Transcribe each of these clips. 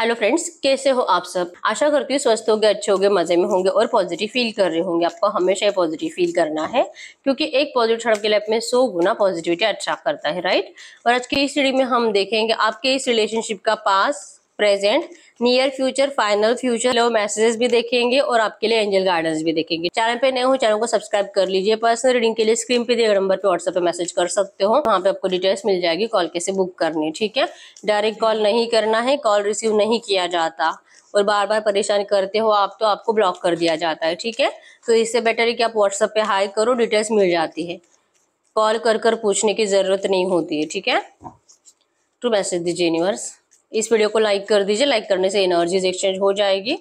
hello friends कैसे हो आप सब आशा करती हूँ स्वस्थ होगे अच्छे होगे मजे में होंगे और पॉजिटिव फील कर रहे होंगे आपको हमेशा पॉजिटिव फील करना है क्योंकि एक पॉजिटिव सड़क के लाइफ में सौ गुना पॉजिटिविटी अच्छा करता है राइट और आज की इस सीढ़ी में हम देखेंगे आपके इस रिलेशनशिप का past present near future final future लो मैसेजेस भी देखेंगे और आपके लिए एंजल गार्डन्स भी देखेंगे चैनल पे नए हो चैनल को सब्सक्राइब कर लीजिए पर्सनल रीडिंग के लिए स्क्रीन पे दिए नंबर पे व्हाट्सएप पे मैसेज कर सकते हो वहाँ पे आपको डिटेल्स मिल जाएगी कॉल कैसे बुक करनी ठीक है डायरेक्ट कॉल नहीं करना है कॉल रिसीव नहीं किया जाता और बार बार परेशान करते हो आप तो आपको ब्लॉक कर दिया जाता है ठीक है तो इससे बेटर है कि आप व्हाट्सएप पे हाई करो डिटेल्स मिल जाती है कॉल कर कर पूछने की ज़रूरत नहीं होती है ठीक है टू तो मैसेज दीजिए यूनिवर्स इस वीडियो को लाइक कर दीजिए लाइक करने से एनर्जीज एक्सचेंज हो जाएगी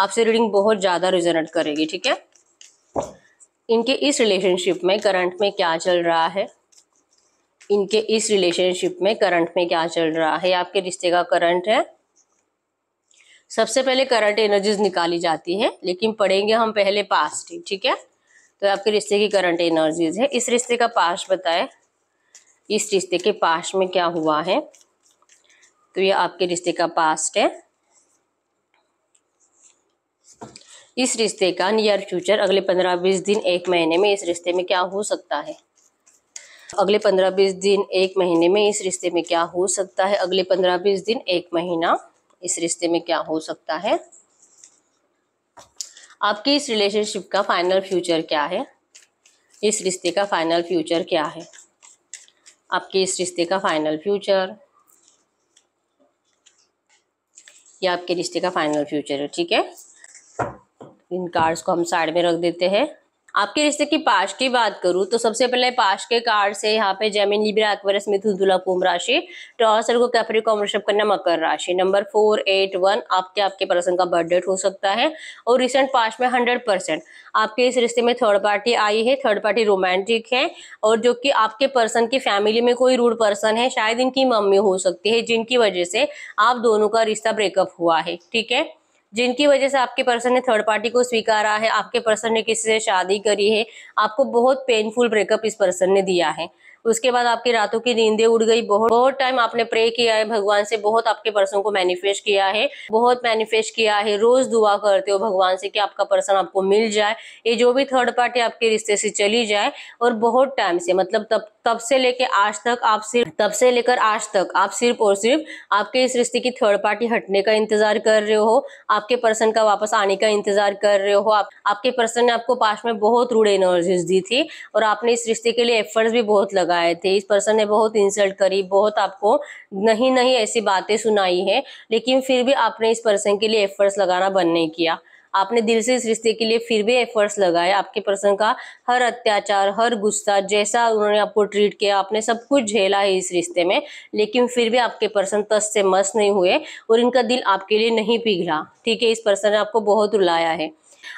आपसे रीडिंग बहुत ज़्यादा रिजनेट करेगी ठीक है इनके इस रिलेशनशिप में करंट में क्या चल रहा है इनके इस रिलेशनशिप में करंट में क्या चल रहा है आपके रिश्ते का करंट है सबसे पहले करंट एनर्जीज निकाली जाती है लेकिन पढ़ेंगे हम पहले पास्ट ठीक है तो आपके रिश्ते की करंट एनर्जीज है इस रिश्ते का पास्ट बताए इस रिश्ते के पास्ट में क्या हुआ है तो ये आपके रिश्ते का पास्ट है इस रिश्ते का नियर फ्यूचर अगले पंद्रह बीस दिन एक महीने में इस रिश्ते में क्या हो सकता है अगले पंद्रह बीस दिन एक महीने में इस रिश्ते में क्या हो सकता है अगले पंद्रह बीस दिन एक महीना इस रिश्ते में क्या हो सकता है आपके इस रिलेशनशिप का फाइनल फ्यूचर क्या है इस रिश्ते का फाइनल फ्यूचर क्या है आपके इस रिश्ते का फाइनल फ्यूचर ये आपके रिश्ते का फाइनल फ्यूचर है ठीक है इन कार्ड्स को हम साइड में रख देते हैं आपके रिश्ते की पाश की बात करूं तो सबसे पहले पाश के कार्ड से यहाँ पे जैमिन लिब्रा अक्वेरस मिथुन तुला कुंभ राशि टॉसर को कैप्रिकॉम ऋषभ करना मकर राशि नंबर फोर एट वन आपके आपके पर्सन का बर्थडे हो सकता है और रिसेंट पास में हंड्रेड परसेंट आपके इस रिश्ते में थर्ड पार्टी आई है थर्ड पार्टी रोमांटिक है और जो कि आपके पर्सन की फैमिली में कोई रूड पर्सन है शायद इनकी मम्मी हो सकती है जिनकी वजह से आप दोनों का रिश्ता ब्रेकअप हुआ है ठीक है जिनकी वजह से आपके पर्सन ने थर्ड पार्टी को स्वीकारा है आपके पर्सन ने किसी से शादी करी है आपको बहुत पेनफुल ब्रेकअप इस पर्सन ने दिया है उसके बाद आपकी रातों की नींदें उड़ गई बहुत बहुत टाइम आपने प्रे किया है भगवान से बहुत आपके पर्सन को मैनिफेस्ट किया है बहुत मैनिफेस्ट किया है रोज दुआ करते हो भगवान से कि आपका पर्सन आपको मिल जाए ये जो भी थर्ड पार्टी आपके रिश्ते से चली जाए और बहुत टाइम से मतलब तब तब से लेके आज तक आप सिर्फ तब से लेकर आज तक आप सिर्फ और सिर्फ आपके इस रिश्ते की थर्ड पार्टी हटने का इंतजार कर रहे हो आपके पर्सन का वापस आने का इंतजार कर रहे हो आप, आपके पर्सन ने आपको पास में बहुत रूढ़ एनर्जीज दी थी और आपने इस रिश्ते के लिए एफर्ट्स भी बहुत लगा लगाए थे इस पर्सन ने बहुत इंसल्ट करी बहुत आपको नहीं नहीं ऐसी बातें सुनाई है लेकिन फिर भी आपने इस पर्सन के लिए एफर्ट्स लगाना बंद नहीं किया आपने दिल से इस रिश्ते के लिए फिर भी एफर्ट्स लगाए आपके पर्सन का हर अत्याचार हर गुस्सा जैसा उन्होंने आपको ट्रीट किया आपने सब कुछ झेला है इस रिश्ते में लेकिन फिर भी आपके पर्सन तस से मस नहीं हुए और इनका दिल आपके लिए नहीं पिघला ठीक है इस पर्सन ने आपको बहुत रुलाया है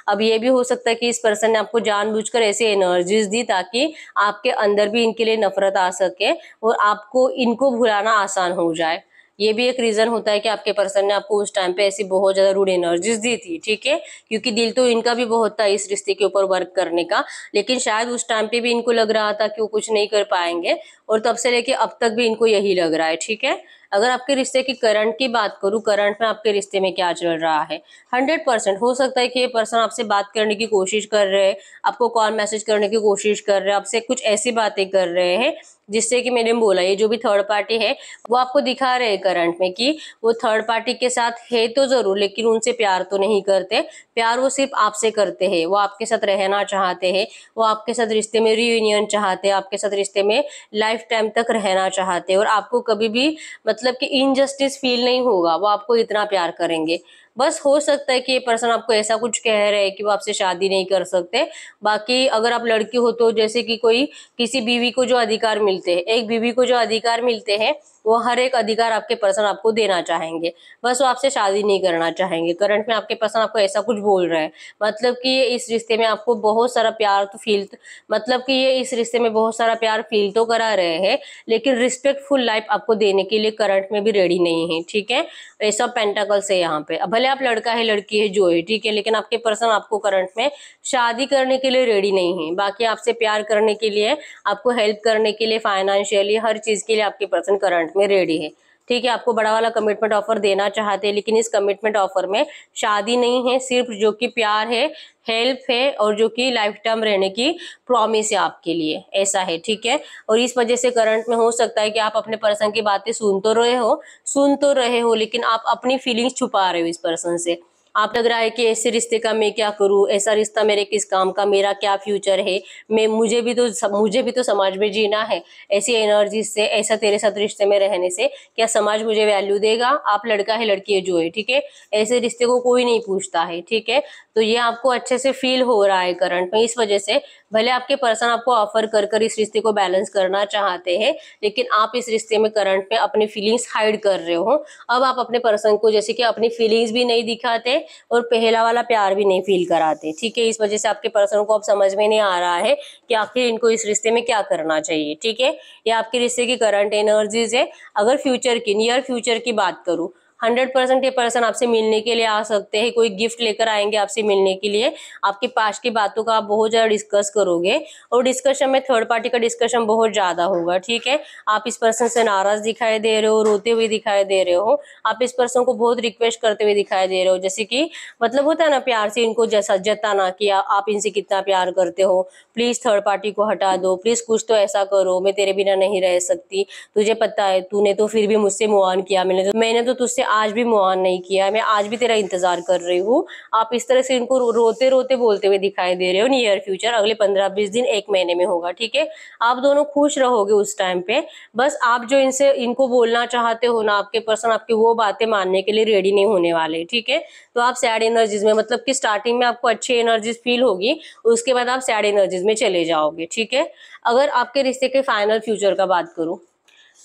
अब ये भी हो सकता है कि इस पर्सन ने आपको जानबूझकर ऐसी एनर्जीज दी ताकि आपके अंदर भी इनके लिए नफरत आ सके और आपको इनको भुलाना आसान हो जाए ये भी एक रीज़न होता है कि आपके पर्सन ने आपको उस टाइम पे ऐसी बहुत ज़्यादा रूड एनर्जीज दी थी ठीक है क्योंकि दिल तो इनका भी बहुत था इस रिश्ते के ऊपर वर्क करने का लेकिन शायद उस टाइम पे भी इनको लग रहा था कि वो कुछ नहीं कर पाएंगे और तब से लेके अब तक भी इनको यही लग रहा है ठीक है अगर आपके रिश्ते की करंट की बात करूँ करंट में आपके रिश्ते में क्या चल रहा है हंड्रेड परसेंट हो सकता है कि ये पर्सन आपसे बात करने की कोशिश कर रहे हैं आपको कॉल मैसेज करने की कोशिश कर रहे हैं आपसे कुछ ऐसी बातें कर रहे हैं जिससे कि मैंने बोला ये जो भी थर्ड पार्टी है वो आपको दिखा रहे हैं करंट में कि वो थर्ड पार्टी के साथ है तो ज़रूर लेकिन उनसे प्यार तो नहीं करते प्यार वो सिर्फ आपसे करते हैं वो आपके साथ रहना चाहते हैं वो आपके साथ रिश्ते में रियूनियन चाहते हैं आपके साथ रिश्ते में लाइफ टाइम तक रहना चाहते हैं और आपको कभी भी मतलब कि इनजस्टिस फील नहीं होगा वो आपको इतना प्यार करेंगे बस हो सकता है कि ये पर्सन आपको ऐसा कुछ कह रहे हैं कि वो आपसे शादी नहीं कर सकते बाकी अगर आप लड़की हो तो जैसे कि कोई किसी बीवी को जो अधिकार मिलते हैं एक बीवी को जो अधिकार मिलते हैं वो हर एक अधिकार आपके पर्सन आपको देना चाहेंगे बस वो आपसे शादी नहीं करना चाहेंगे करंट में आपके पर्सन आपको ऐसा कुछ बोल रहा है मतलब कि ये इस रिश्ते में आपको बहुत सारा प्यार तो फील तो- मतलब कि ये इस रिश्ते में बहुत सारा प्यार फील तो करा रहे हैं लेकिन रिस्पेक्टफुल लाइफ आपको देने के लिए करंट में भी रेडी नहीं है ठीक है ऐसा पेंटाकल्स है यहाँ पे भले आप लड़का है लड़की है जो है ठीक है लेकिन आपके पर्सन आपको करंट में शादी करने के लिए रेडी नहीं है बाकी आपसे प्यार करने के लिए आपको हेल्प करने के लिए फाइनेंशियली हर चीज़ के लिए आपके पर्सन करंट कमिटमेंट में रेडी है ठीक है आपको बड़ा वाला कमिटमेंट ऑफर देना चाहते हैं लेकिन इस कमिटमेंट ऑफर में शादी नहीं है सिर्फ जो कि प्यार है हेल्प है और जो कि लाइफ टाइम रहने की प्रॉमिस है आपके लिए ऐसा है ठीक है और इस वजह से करंट में हो सकता है कि आप अपने पर्सन की बातें सुन तो रहे हो सुन तो रहे हो लेकिन आप अपनी फीलिंग्स छुपा रहे हो इस पर्सन से आप लग रहा है कि ऐसे रिश्ते का मैं क्या करूँ ऐसा रिश्ता मेरे किस काम का मेरा क्या फ्यूचर है मैं मुझे भी तो मुझे भी तो समाज में जीना है ऐसी एनर्जी से ऐसा तेरे साथ रिश्ते में रहने से क्या समाज मुझे वैल्यू देगा आप लड़का है लड़की है जो है ठीक है ऐसे रिश्ते को कोई नहीं पूछता है ठीक है तो ये आपको अच्छे से फील हो रहा है करंट में इस वजह से भले आपके पर्सन आपको ऑफर कर कर इस रिश्ते को बैलेंस करना चाहते हैं लेकिन आप इस रिश्ते में करंट में अपनी फीलिंग्स हाइड कर रहे हो अब आप अपने पर्सन को जैसे कि अपनी फीलिंग्स भी नहीं दिखाते और पहला वाला प्यार भी नहीं फील कराते ठीक है इस वजह से आपके पर्सन को अब समझ में नहीं आ रहा है कि आखिर इनको इस रिश्ते में क्या करना चाहिए ठीक है ये आपके रिश्ते की करंट एनर्जीज है अगर फ्यूचर की नियर फ्यूचर की बात करूँ हंड्रेड परसेंट ये पर्सन आपसे मिलने के लिए आ सकते हैं कोई गिफ्ट लेकर आएंगे आपसे मिलने के लिए आपके पास की बातों का आप बहुत ज़्यादा डिस्कस करोगे और डिस्कशन में थर्ड पार्टी का डिस्कशन बहुत ज़्यादा होगा ठीक है आप इस पर्सन से नाराज दिखाई दे रहे हो रोते हुए दिखाई दे रहे हो आप इस पर्सन को बहुत रिक्वेस्ट करते हुए दिखाई दे रहे हो जैसे कि मतलब होता है ना प्यार से इनको जैसा जताना कि आप इनसे कितना प्यार करते हो प्लीज़ थर्ड पार्टी को हटा दो प्लीज़ कुछ तो ऐसा करो मैं तेरे बिना नहीं रह सकती तुझे पता है तूने तो फिर भी मुझसे मुआन किया मैंने तो मैंने तो तुझसे आज भी मुआन नहीं किया मैं आज भी तेरा इंतजार कर रही हूँ आप इस तरह से इनको रोते रोते बोलते हुए दिखाई दे रहे हो नियर फ्यूचर अगले पंद्रह बीस दिन एक महीने में होगा ठीक है आप दोनों खुश रहोगे उस टाइम पे बस आप जो इनसे इनको बोलना चाहते हो ना आपके पर्सन आपकी वो बातें मानने के लिए रेडी नहीं होने वाले ठीक है तो आप सैड एनर्जीज में मतलब की स्टार्टिंग में आपको अच्छी एनर्जीज फील होगी उसके बाद आप सैड एनर्जीज में चले जाओगे ठीक है अगर आपके रिश्ते के फाइनल फ्यूचर का बात करूँ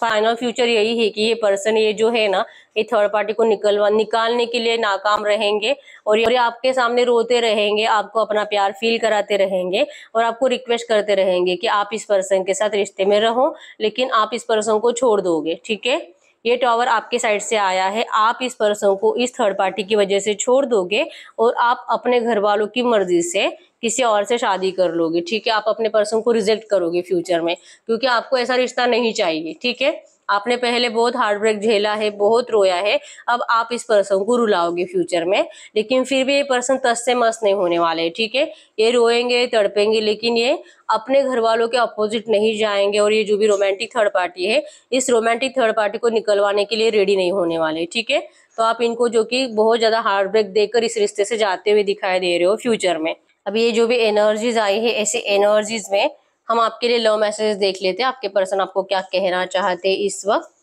फाइनल फ्यूचर यही है कि ये पर्सन ये जो है ना ये थर्ड पार्टी को निकलवा निकालने के लिए नाकाम रहेंगे और ये आपके सामने रोते रहेंगे आपको अपना प्यार फील कराते रहेंगे और आपको रिक्वेस्ट करते रहेंगे कि आप इस पर्सन के साथ रिश्ते में रहो लेकिन आप इस पर्सन को छोड़ दोगे ठीक है ये टॉवर आपके साइड से आया है आप इस पर्सन को इस थर्ड पार्टी की वजह से छोड़ दोगे और आप अपने घर वालों की मर्जी से किसी और से शादी कर लोगे ठीक है आप अपने पर्सन को रिजेक्ट करोगे फ्यूचर में क्योंकि आपको ऐसा रिश्ता नहीं चाहिए ठीक है आपने पहले बहुत हार्ड ब्रेक झेला है बहुत रोया है अब आप इस पर्सन को रुलाओगे फ्यूचर में लेकिन फिर भी ये पर्सन तस से मस्त नहीं होने वाले है ठीक है ये रोएंगे तड़पेंगे लेकिन ये अपने घर वालों के अपोजिट नहीं जाएंगे और ये जो भी रोमांटिक थर्ड पार्टी है इस रोमांटिक थर्ड पार्टी को निकलवाने के लिए रेडी नहीं होने वाले ठीक है तो आप इनको जो कि बहुत ज़्यादा हार्ड ब्रेक देकर इस रिश्ते से जाते हुए दिखाई दे रहे हो फ्यूचर में अब ये जो भी एनर्जीज आई है ऐसी एनर्जीज में हम आपके लिए लव मैसेज देख लेते हैं आपके पर्सन आपको क्या कहना चाहते इस वक्त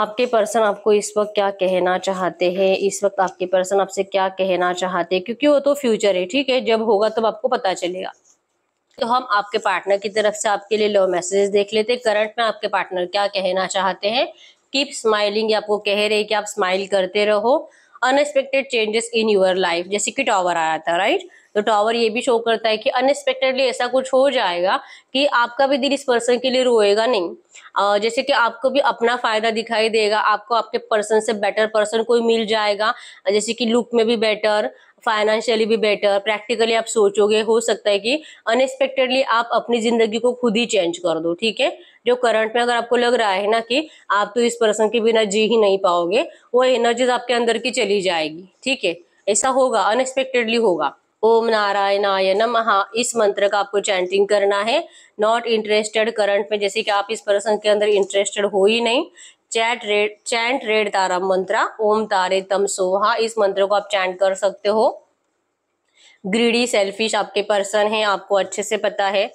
आपके पर्सन आपको इस वक्त क्या कहना चाहते हैं इस वक्त आपके पर्सन आपसे क्या कहना चाहते हैं क्योंकि वो तो फ्यूचर है ठीक है जब होगा तब आपको पता चलेगा तो हम आपके पार्टनर की तरफ से आपके लिए लव मैसेजेस देख लेते हैं करंट में आपके पार्टनर क्या कहना चाहते हैं कीप स्माइलिंग आपको कह रहे कि आप स्माइल करते रहो unexpected changes in your life जैसे कि टॉवर आया था राइट तो टावर ये भी शो करता है कि अनएक्सपेक्टेडली ऐसा कुछ हो जाएगा कि आपका भी दिल इस पर्सन के लिए रोएगा नहीं जैसे कि आपको भी अपना फायदा दिखाई देगा आपको आपके पर्सन से बेटर पर्सन कोई मिल जाएगा जैसे कि लुक में भी बेटर फाइनेंशियली भी बेटर प्रैक्टिकली आप सोचोगे हो सकता है कि अनएक्सपेक्टेडली आप अपनी ज़िंदगी को खुद ही चेंज कर दो ठीक है जो करंट में अगर आपको लग रहा है ना कि आप तो इस पर्सन के बिना जी ही नहीं पाओगे वो एनर्जीज आपके अंदर की चली जाएगी ठीक है ऐसा होगा अनएक्सपेक्टेडली होगा ओम नारायणाय नमः इस मंत्र का आपको चैंटिंग करना है नॉट इंटरेस्टेड करंट में जैसे कि आप इस पर्सन के अंदर इंटरेस्टेड हो ही नहीं chat red chant red Tara मंत्रा ओम तारे तम सोहा इस मंत्र को आप चैंट कर सकते हो ग्रीडी सेल्फिश आपके पर्सन है आपको अच्छे से पता है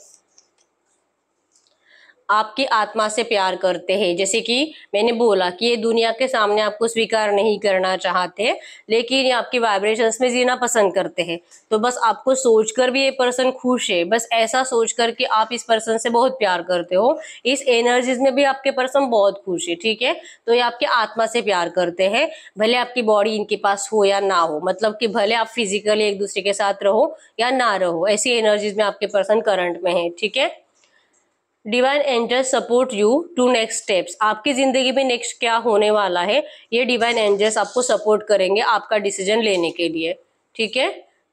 आपकी आत्मा से प्यार करते हैं जैसे कि मैंने बोला कि ये दुनिया के सामने आपको स्वीकार नहीं करना चाहते लेकिन ये आपकी वाइब्रेशंस में जीना पसंद करते हैं तो बस आपको सोचकर भी ये पर्सन खुश है बस ऐसा सोच कर कि आप इस पर्सन से बहुत प्यार करते हो इस एनर्जीज में भी आपके पर्सन बहुत खुश है ठीक है तो ये आपकी आत्मा से प्यार करते हैं भले आपकी बॉडी इनके पास हो या ना हो मतलब कि भले आप फिजिकली एक दूसरे के साथ रहो या ना रहो ऐसी एनर्जीज में आपके पर्सन करंट में है ठीक है divine angels support you to next steps आपकी ज़िंदगी में नेक्स्ट क्या होने वाला है ये डिवाइन एंजल्स आपको सपोर्ट करेंगे आपका डिसीजन लेने के लिए ठीक है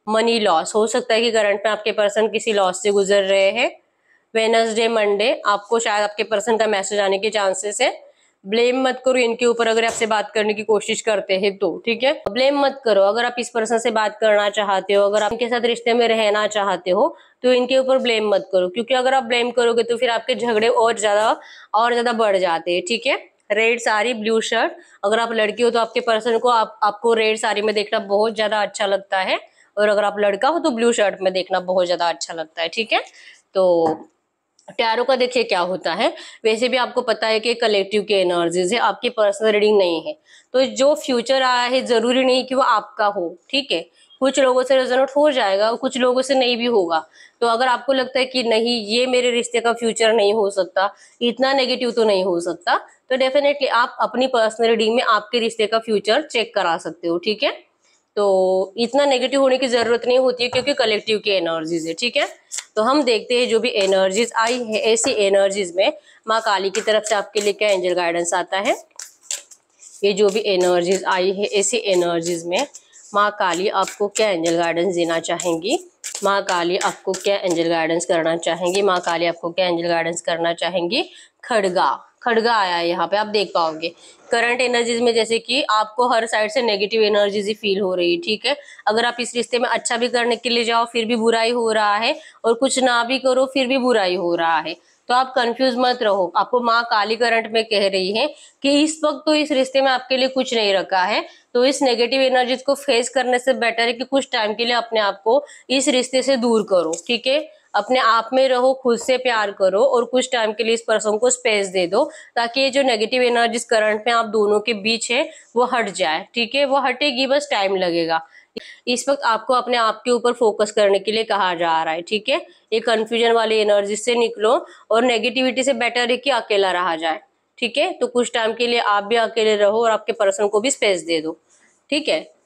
मनी लॉस हो सकता है कि करंट में आपके पर्सन किसी लॉस से गुजर रहे हैं वेनसडे मंडे आपको शायद आपके पर्सन का मैसेज आने के चांसेस है ब्लेम मत करो इनके ऊपर अगर आपसे बात करने की कोशिश करते हैं तो ठीक है ब्लेम मत करो अगर आप इस पर्सन से बात करना चाहते हो अगर आप इनके साथ रिश्ते में रहना चाहते हो तो इनके ऊपर ब्लेम मत करो क्योंकि अगर आप ब्लेम करोगे तो फिर आपके झगड़े और ज्यादा और ज्यादा बढ़ जाते हैं ठीक है रेड साड़ी ब्लू शर्ट अगर आप लड़की हो तो आपके पर्सन को आप, आपको रेड साड़ी में देखना बहुत ज्यादा अच्छा लगता है और अगर आप लड़का हो तो ब्लू शर्ट में देखना बहुत ज्यादा अच्छा लगता है ठीक है तो टैरो का देखिए क्या होता है वैसे भी आपको पता है कि कलेक्टिव के एनर्जीज है आपकी पर्सनल रीडिंग नहीं है तो जो फ्यूचर आया है जरूरी नहीं कि वो आपका हो ठीक है कुछ लोगों से रेजोनेट हो जाएगा और कुछ लोगों से नहीं भी होगा तो अगर आपको लगता है कि नहीं ये मेरे रिश्ते का फ्यूचर नहीं हो सकता इतना नेगेटिव तो नहीं हो सकता तो डेफिनेटली आप अपनी पर्सनल रीडिंग में आपके रिश्ते का फ्यूचर चेक करा सकते हो ठीक है तो इतना नेगेटिव होने की ज़रूरत नहीं होती है क्योंकि कलेक्टिव की एनर्जीज है ठीक है तो हम देखते हैं जो भी एनर्जीज आई है ऐसी एनर्जीज में माँ काली की तरफ से आपके लिए क्या एंजल गाइडेंस आता है ये जो भी एनर्जीज आई है ऐसी एनर्जीज में माँ काली आपको क्या एंजल गाइडेंस देना चाहेंगी माँ काली आपको क्या एंजल गाइडेंस करना चाहेंगी माँ काली आपको क्या एंजल गाइडेंस करना चाहेंगी खड़गा खड़गा आया है यहाँ पे आप देख पाओगे करंट एनर्जीज में जैसे कि आपको हर साइड से नेगेटिव एनर्जीज ही फील हो रही है ठीक है अगर आप इस रिश्ते में अच्छा भी करने के लिए जाओ फिर भी बुराई हो रहा है और कुछ ना भी करो फिर भी बुराई हो रहा है तो आप कंफ्यूज मत रहो आपको माँ काली करंट में कह रही है कि इस वक्त तो इस रिश्ते में आपके लिए कुछ नहीं रखा है तो इस नेगेटिव एनर्जीज को फेस करने से बेटर है कि कुछ टाइम के लिए अपने आप को इस रिश्ते से दूर करो ठीक है अपने आप में रहो खुद से प्यार करो और कुछ टाइम के लिए इस पर्सन को स्पेस दे दो ताकि ये जो नेगेटिव एनर्जीज करंट में आप दोनों के बीच है वो हट जाए ठीक है वो हटेगी बस टाइम लगेगा इस वक्त आपको अपने आप के ऊपर फोकस करने के लिए कहा जा रहा है ठीक है ये कंफ्यूजन वाली एनर्जी से निकलो और नेगेटिविटी से बेटर है कि अकेला रहा जाए ठीक है तो कुछ टाइम के लिए आप भी अकेले रहो और आपके पर्सन को भी स्पेस दे दो ठीक है